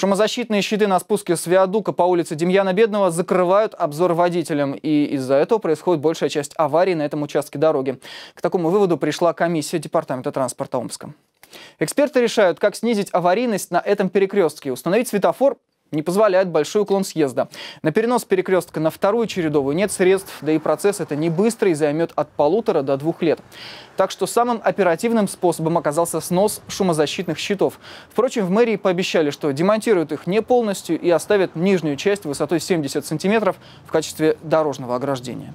Шумозащитные щиты на спуске с виадука по улице Демьяна Бедного закрывают обзор водителям, и из-за этого происходит большая часть аварий на этом участке дороги. К такому выводу пришла комиссия Департамента транспорта Омска. Эксперты решают, как снизить аварийность на этом перекрестке, установить светофор не позволяет большой уклон съезда. На перенос перекрестка на вторую чередовую нет средств, да и процесс это не быстрый и займет от полутора до двух лет. Так что самым оперативным способом оказался снос шумозащитных щитов. Впрочем, в мэрии пообещали, что демонтируют их не полностью и оставят нижнюю часть высотой 70 сантиметров в качестве дорожного ограждения.